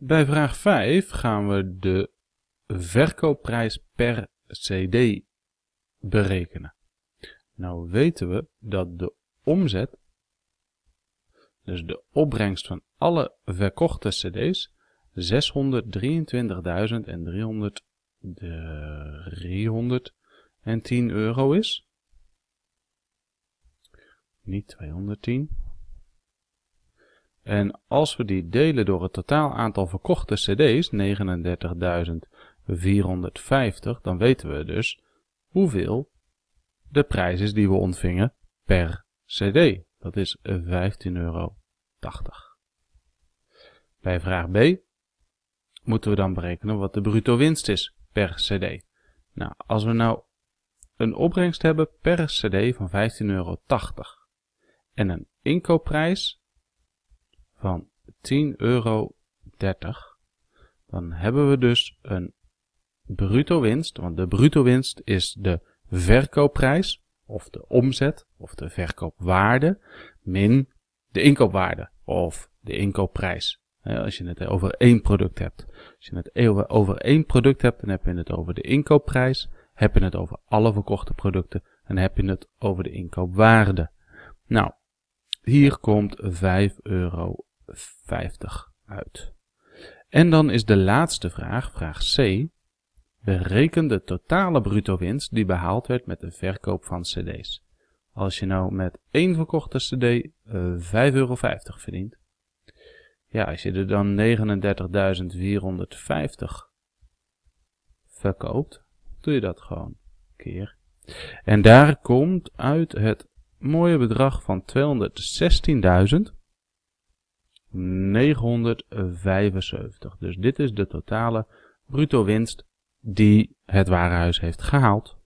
Bij vraag 5 gaan we de verkoopprijs per cd berekenen. Nou weten we dat de omzet, dus de opbrengst van alle verkochte cd's, 623.310 eh, euro is. Niet 210, en als we die delen door het totaal aantal verkochte cd's, 39.450, dan weten we dus hoeveel de prijs is die we ontvingen per cd. Dat is 15,80 euro. Bij vraag B moeten we dan berekenen wat de bruto winst is per cd. Nou, als we nou een opbrengst hebben per cd van 15,80 euro en een inkoopprijs van 10,30 euro. Dan hebben we dus een bruto winst, want de bruto winst is de verkoopprijs, of de omzet, of de verkoopwaarde, min de inkoopwaarde, of de inkoopprijs. Als je het over één product hebt. Als je het over één product hebt, dan heb je het over de inkoopprijs, heb je het over alle verkochte producten en heb je het over de inkoopwaarde. Nou, hier komt 5 euro 50 uit. En dan is de laatste vraag, vraag C. Bereken de totale bruto winst die behaald werd met de verkoop van cd's. Als je nou met één verkochte cd 5,50 eh, euro verdient. Ja, als je er dan 39.450 verkoopt, doe je dat gewoon keer. En daar komt uit het mooie bedrag van 216.000 975. Dus dit is de totale bruto winst die het warenhuis heeft gehaald